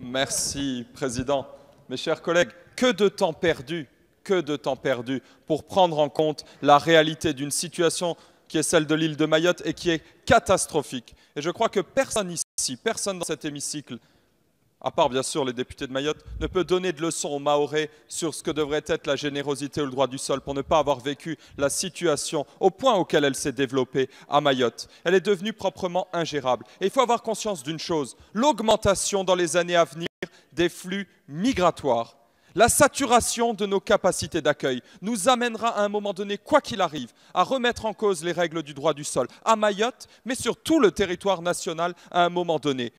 Merci, Président. Mes chers collègues, que de temps perdu, que de temps perdu pour prendre en compte la réalité d'une situation qui est celle de l'île de Mayotte et qui est catastrophique. Et je crois que personne ici, personne dans cet hémicycle à part bien sûr les députés de Mayotte, ne peut donner de leçons aux Maorés sur ce que devrait être la générosité ou le droit du sol pour ne pas avoir vécu la situation au point auquel elle s'est développée à Mayotte. Elle est devenue proprement ingérable. Et il faut avoir conscience d'une chose, l'augmentation dans les années à venir des flux migratoires la saturation de nos capacités d'accueil nous amènera à un moment donné, quoi qu'il arrive, à remettre en cause les règles du droit du sol à Mayotte, mais sur tout le territoire national à un moment donné.